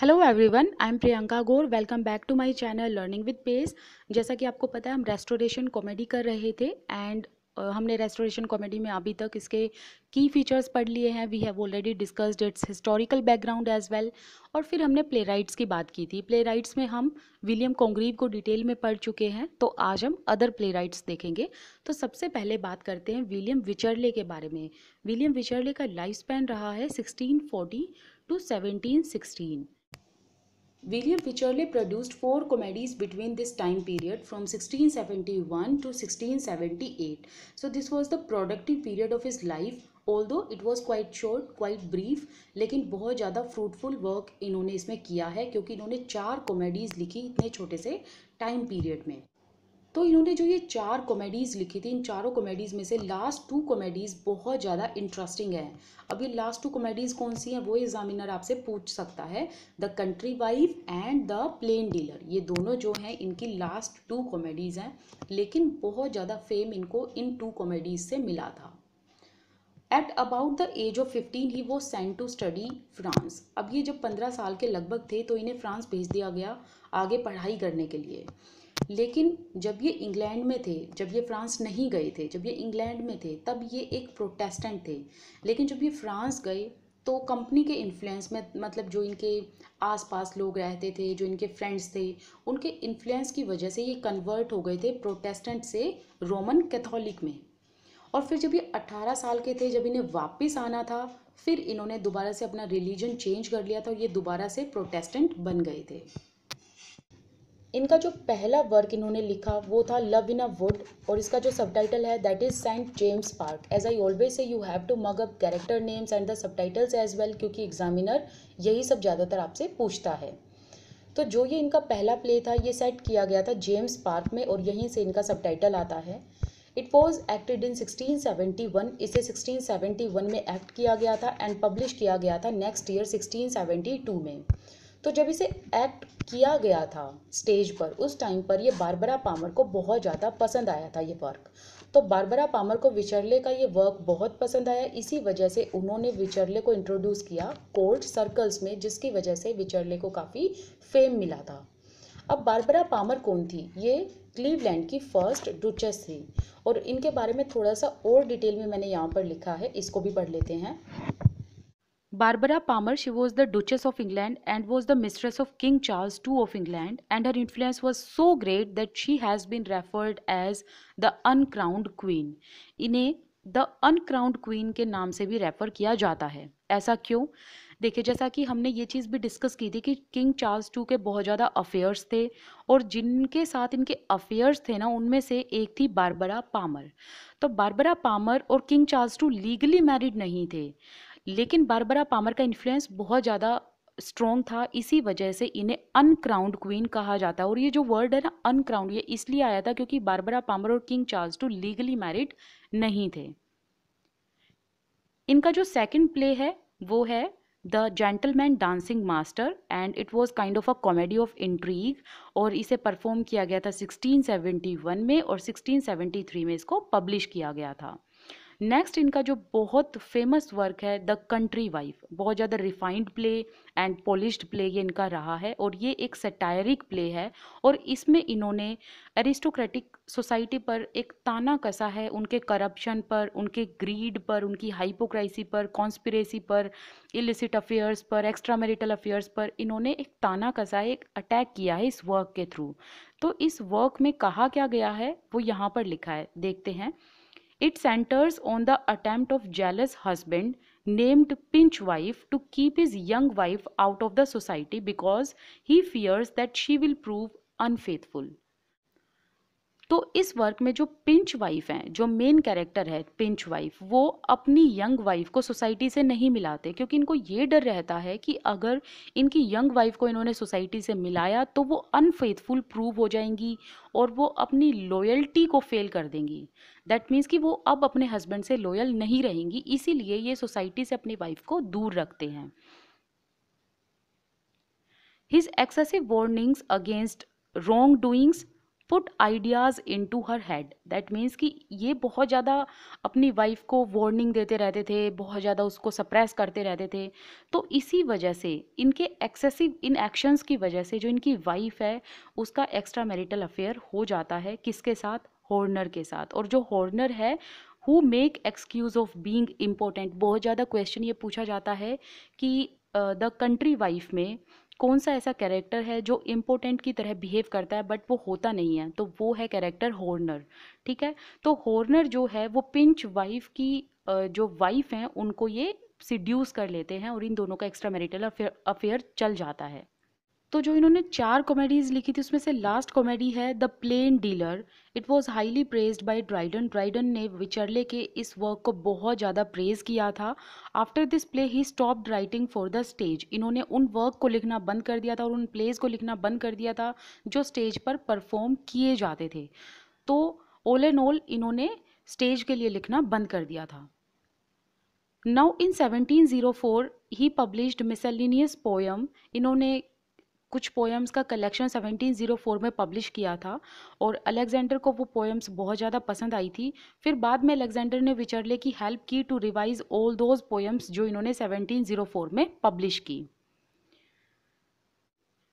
Hello everyone I am Priyanka Gor welcome back to my channel learning with pace जैसा कि आपको पता है हम रेस्टोरेशन कॉमेडी कर रहे थे एंड हमने रेस्टोरेशन कॉमेडी में अभी तक इसके की फीचर्स पढ़ लिए हैं we have already discussed its historical background as well और फिर हमने प्ले राइट्स की बात की थी प्ले राइट्स में हम विलियम कॉन्ग्रीव को डिटेल में पढ़ चुके हैं तो आज हम अदर प्ले राइट्स देखेंगे तो सबसे पहले बात करते हैं विलियम विचरले के बारे में विलियम विचरले का लाइफ स्पैन रहा है sixteen to seventeen sixteen William Wycherley produced four comedies between this time period from 1671 to 1678. So this was the productive period of his life although it was quite short quite brief लेकिन बहुत ज़्यादा fruitful work इन्होंने इसमें किया है क्योंकि इन्होंने चार कॉमेडीज़ लिखी इतने छोटे से टाइम पीरियड में तो इन्होंने जो ये चार कॉमेडीज़ लिखी थी इन चारों कॉमेडीज़ में से लास्ट टू कॉमेडीज़ बहुत ज़्यादा इंटरेस्टिंग है अब ये लास्ट टू कॉमेडीज़ कौन सी हैं वो एग्जामिनर आपसे पूछ सकता है the country wife and the plain dealer ये दोनों जो हैं इनकी लास्ट टू कॉमेडीज़ हैं लेकिन बहुत ज़्यादा फेम इनको इन टू कॉमेडीज़ से मिला था at about the age of fifteen he वो सेंट टू स्टडी फ्रांस अब ये जब पंद्रह साल के लगभग थे तो इन्हें फ्रांस भेज दिया गया आगे पढ़ाई करने के लिए लेकिन जब ये इंग्लैंड में थे जब ये फ्रांस नहीं गए थे जब ये इंग्लैंड में थे तब ये एक प्रोटेस्टेंट थे लेकिन जब ये फ्रांस गए तो कंपनी के इन्फ्लुएंस में मतलब जो इनके आसपास लोग रहते थे जो इनके फ्रेंड्स थे उनके इन्फ्लुएंस की वजह से ये कन्वर्ट हो गए थे प्रोटेस्टेंट से रोमन कैथोलिक में और फिर जब ये अट्ठारह साल के थे जब इन्हें वापस आना था फिर इन्होंने दोबारा से अपना रिलीजन चेंज कर लिया था और ये दोबारा से प्रोटेस्टेंट बन गए थे इनका जो पहला वर्क इन्होंने लिखा वो था लव इन अ वुड और इसका जो सब टाइटल है that is Saint James Park as I always say you have to mug up character names and the subtitles as well क्योंकि एग्जामिनर यही सब ज़्यादातर आपसे पूछता है तो जो ये इनका पहला प्ले था ये सेट किया गया था जेम्स पार्क में और यहीं से इनका सब टाइटल आता है इट वॉज एक्टेड इन 1671 इसे 1671 में एक्ट किया गया था एंड पब्लिश किया गया था नेक्स्ट ईयर 1672 में तो जब इसे एक्ट किया गया था स्टेज पर उस टाइम पर ये बारबरा पामर को बहुत ज़्यादा पसंद आया था ये वर्क तो बारबरा पामर को विचरले का ये वर्क बहुत पसंद आया इसी वजह से उन्होंने विचरले को इंट्रोड्यूस किया कोर्ट सर्कल्स में जिसकी वजह से विचरले को काफ़ी फेम मिला था अब बारबरा पामर कौन थी ये क्लीवलैंड की फर्स्ट डुचेस थी और इनके बारे में थोड़ा सा और डिटेल में मैंने यहाँ पर लिखा है इसको भी पढ़ लेते हैं Barbara Palmer, she was the Duchess of England and was the mistress of King Charles II of England, and her influence was so great that she has been referred as the Uncrowned Queen. इन्हें the uncrowned queen के नाम से भी refer किया जाता है ऐसा क्यों देखिए जैसा कि हमने ये चीज़ भी डिस्कस की थी कि किंग चार्ल्स टू के बहुत ज़्यादा अफेयर्स थे और जिनके साथ इनके अफेयर्स थे ना उनमें से एक थी बारबरा पामर तो बारबरा पामर और King Charles two legally married नहीं थे लेकिन बारबरा पामर का इन्फ्लुएंस बहुत ज़्यादा स्ट्रॉन्ग था इसी वजह से इन्हें अनक्राउंड क्वीन कहा जाता है और ये जो वर्ड है ना अनक्राउंड ये इसलिए आया था क्योंकि बारबरा पामर और King Charles two legally married नहीं थे इनका जो सेकंड प्ले है वो है the gentleman dancing master and it was kind of a comedy of intrigue और इसे परफॉर्म किया गया था 1671 में और 1673 में इसको पब्लिश किया गया था नेक्स्ट इनका जो बहुत फेमस वर्क है द कंट्री वाइफ बहुत ज़्यादा refined play and polished play ये इनका रहा है और ये एक सटायरिक प्ले है और इसमें इन्होंने एरिस्टोक्रेटिक सोसाइटी पर एक ताना कसा है उनके करप्शन पर उनके ग्रीड पर उनकी हाइपोक्राइसी पर कॉन्स्पिरेसी पर इलिसिट अफेयर्स पर एक्स्ट्रा मैरिटल अफेयर्स पर इन्होंने एक ताना कसा है एक अटैक किया है इस वर्क के थ्रू तो इस वर्क में कहा क्या गया है वो यहाँ पर लिखा है देखते हैं It centers on the attempt of jealous husband named Pinch Wife to keep his young wife out of the society because he fears that she will prove unfaithful. तो इस वर्क में जो पिंच वाइफ हैं जो main character है Pinchwife वो अपनी young wife को सोसाइटी से नहीं मिलाते क्योंकि इनको ये डर रहता है कि अगर इनकी यंग वाइफ को इन्होंने सोसाइटी से मिलाया तो वो अनफेथफुल प्रूव हो जाएंगी और वो अपनी लॉयल्टी को फेल कर देंगी दैट मीन्स कि वो अब अपने हस्बैंड से लॉयल नहीं रहेंगी इसीलिए ये सोसाइटी से अपनी वाइफ को दूर रखते हैं his excessive warnings against wrongdoings put ideas into her head that means कि ये बहुत ज़्यादा अपनी वाइफ को वार्निंग देते रहते थे बहुत ज़्यादा उसको सप्रेस करते रहते थे तो इसी वजह से इनके एक्सेसिव इन एक्शंस की वजह से जो इनकी वाइफ है उसका एक्स्ट्रा मैरिटल अफेयर हो जाता है किसके साथ हॉर्नर के साथ और जो हॉर्नर है who make excuse of being important बहुत ज़्यादा क्वेश्चन ये पूछा जाता है कि द कंट्री वाइफ में कौन सा ऐसा कैरेक्टर है जो इम्पोर्टेंट की तरह बिहेव करता है बट वो होता नहीं है तो वो है कैरेक्टर हॉर्नर ठीक है तो हॉर्नर जो है वो पिंच वाइफ की जो वाइफ हैं उनको ये सिड्यूस कर लेते हैं और इन दोनों का एक्स्ट्रा मैरिटल अफेयर चल जाता है तो जो इन्होंने चार कॉमेडीज़ लिखी थी उसमें से लास्ट कॉमेडी है the plain dealer it was highly praised by Dryden Dryden ने विचरले के इस वर्क को बहुत ज़्यादा प्रेज़ किया था after this play he stop writing for the stage इन्होंने उन वर्क को लिखना बंद कर दिया था और उन प्लेज को लिखना बंद कर दिया था जो स्टेज पर परफॉर्म किए जाते थे तो ओल एंड ओल इन्होंने स्टेज के लिए लिखना बंद कर दिया था now in 1704 he published miscellaneous poem इन्होंने कुछ पोएम्स का कलेक्शन 1704 में पब्लिश किया था और अलेक्जेंडर को वो पोएम्स बहुत ज़्यादा पसंद आई थी फिर बाद में अलेक्जेंडर ने विचरले की हेल्प की to revise all those poems जो इन्होंने 1704 में पब्लिश की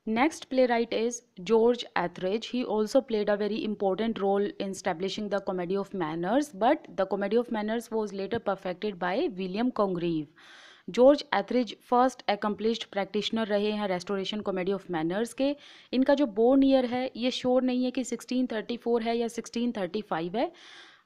next playwright is George Etherege he also played a very important role in establishing the comedy of manners but the comedy of manners was later perfected by William Congreve George Etherege first accomplished practitioner रहे हैं restoration comedy of manners के इनका जो born year है ये sure नहीं है कि 1634 है या 1635 है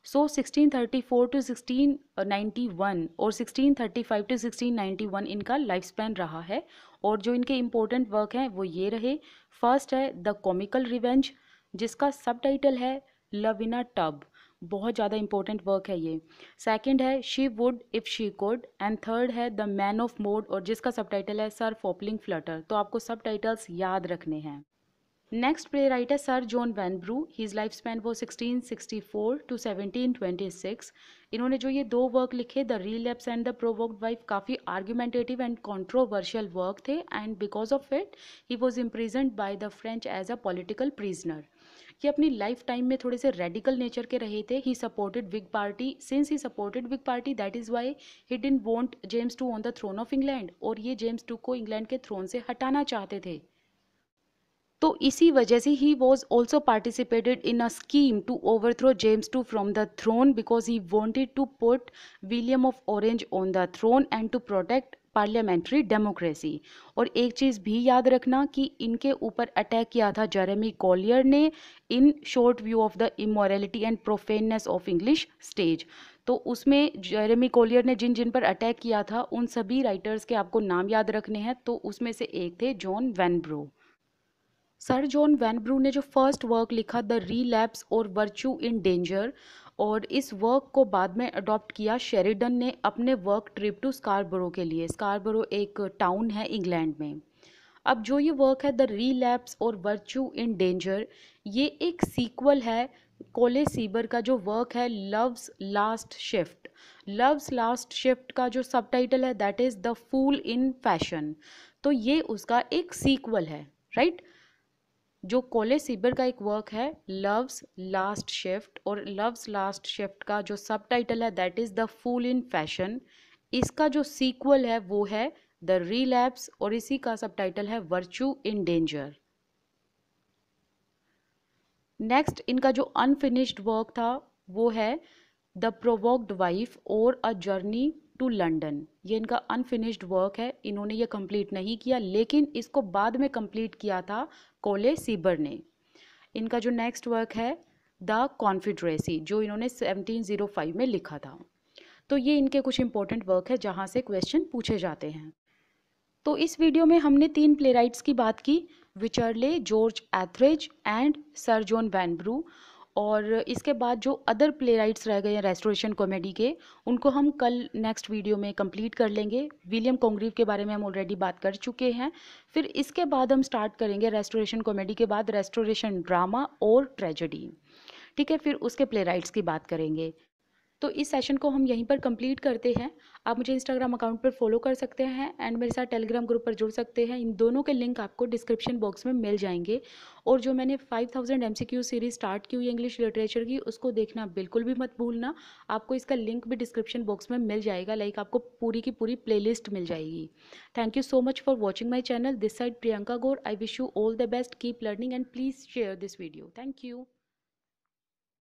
सो so, 1634 टू 1691 और 1635 टू 1691 इनका लाइफ स्पैन रहा है और जो इनके इम्पोर्टेंट वर्क हैं वो ये रहे फर्स्ट है द कॉमिकल रिवेंज जिसका सब टाइटल है लविना टब बहुत ज़्यादा इंपॉर्टेंट वर्क है ये सेकंड है she would if she could and third है द मैन ऑफ मोड और जिसका सब है सर फॉपलिंग फ्लटर तो आपको सब याद रखने हैं नेक्स्ट प्ले है Sir John Vanbrugh his life span वो 1664 टू 1726 इन्होंने जो ये दो वर्क लिखे the relapse and the provoked wife काफ़ी आर्ग्यूमेंटेटिव एंड कॉन्ट्रोवर्शियल वर्क थे and because of it he was imprisoned by the French as a political prisoner ये अपनी लाइफ टाइम में थोड़े से रेडिकल नेचर के रहे थे he supported Whig party since he supported Whig party that is why he didn't want James two on the throne of England और ये जेम्स टू को इंग्लैंड के थ्रोन से हटाना चाहते थे तो इसी वजह से he was also participated in a scheme to overthrow James two from the throne because he wanted to put William of Orange on the throne and to protect parliamentary democracy और एक चीज़ भी याद रखना कि इनके ऊपर अटैक किया था जेरेमी कॉलियर ने in short view of the immorality and profaneness of English stage तो उसमें जेरेमी कॉलियर ने जिन जिन पर अटैक किया था उन सभी राइटर्स के आपको नाम याद रखने हैं तो उसमें से एक थे John Vanbrugh Sir John Vanbrugh ने जो फर्स्ट वर्क लिखा द रीलैप्स और वर्च्यू इन डेंजर और इस वर्क को बाद में अडॉप्ट किया शेरिडन ने अपने वर्क ट्रिप टू स्कारबरो के लिए स्कारबरो एक टाउन है इंग्लैंड में अब जो ये वर्क है द रीलैप्स और वर्च्यू इन डेंजर ये एक सीक्वल है कोले सीबर का जो वर्क है love's last shift love's last shift का जो सब टाइटल है that is the fool in fashion तो ये उसका एक सीक्वल है राइट right? जो कोले सीबर का एक वर्क है लव्स लास्ट शिफ्ट और लव्स लास्ट शिफ्ट का जो सब टाइटल है that is the fool in fashion इसका जो सीक्वल है वो है द रीलैप्स और इसी का सब टाइटल है वर्चू इन डेंजर नेक्स्ट इनका जो अनफिनिश्ड वर्क था वो है द प्रोवोक्ड वाइफ और अ जर्नी टू लंडन ये इनका अनफिनिश्ड वर्क है इन्होंने ये कंप्लीट नहीं किया लेकिन इसको बाद में कंप्लीट किया था कोले सीबर ने इनका जो नेक्स्ट वर्क है द कॉन्फिड्रेसी जो इन्होंने 1705 में लिखा था तो ये इनके कुछ इंपॉर्टेंट वर्क है जहाँ से क्वेश्चन पूछे जाते हैं तो इस वीडियो में हमने तीन प्लेराइट्स की बात की Wycherley George Etherege and Sir John Vanbrugh और इसके बाद जो अदर प्ले राइट्स रह गए हैं रेस्टोरेशन कॉमेडी के उनको हम कल नेक्स्ट वीडियो में कंप्लीट कर लेंगे विलियम कॉन्ग्रीव के बारे में हम ऑलरेडी बात कर चुके हैं फिर इसके बाद हम स्टार्ट करेंगे रेस्टोरेशन कॉमेडी के बाद रेस्टोरेशन ड्रामा और ट्रेजेडी ठीक है फिर उसके प्ले राइट्स की बात करेंगे तो इस सेशन को हम यहीं पर कंप्लीट करते हैं आप मुझे इंस्टाग्राम अकाउंट पर फॉलो कर सकते हैं एंड मेरे साथ टेलीग्राम ग्रुप पर जुड़ सकते हैं इन दोनों के लिंक आपको डिस्क्रिप्शन बॉक्स में मिल जाएंगे और जो मैंने 5000 थाउजेंड एम सीरीज स्टार्ट की हुई इंग्लिश लिटरेचर की उसको देखना बिल्कुल भी मत भूलना आपको इसका लिंक भी डिस्क्रिप्शन बॉक्स में मिल जाएगा लाइक आपको पूरी की पूरी प्ले मिल जाएगी thank you so much for watching my channel this side Priyanka Gaur I wish you all the best keep learning and please share this video thank you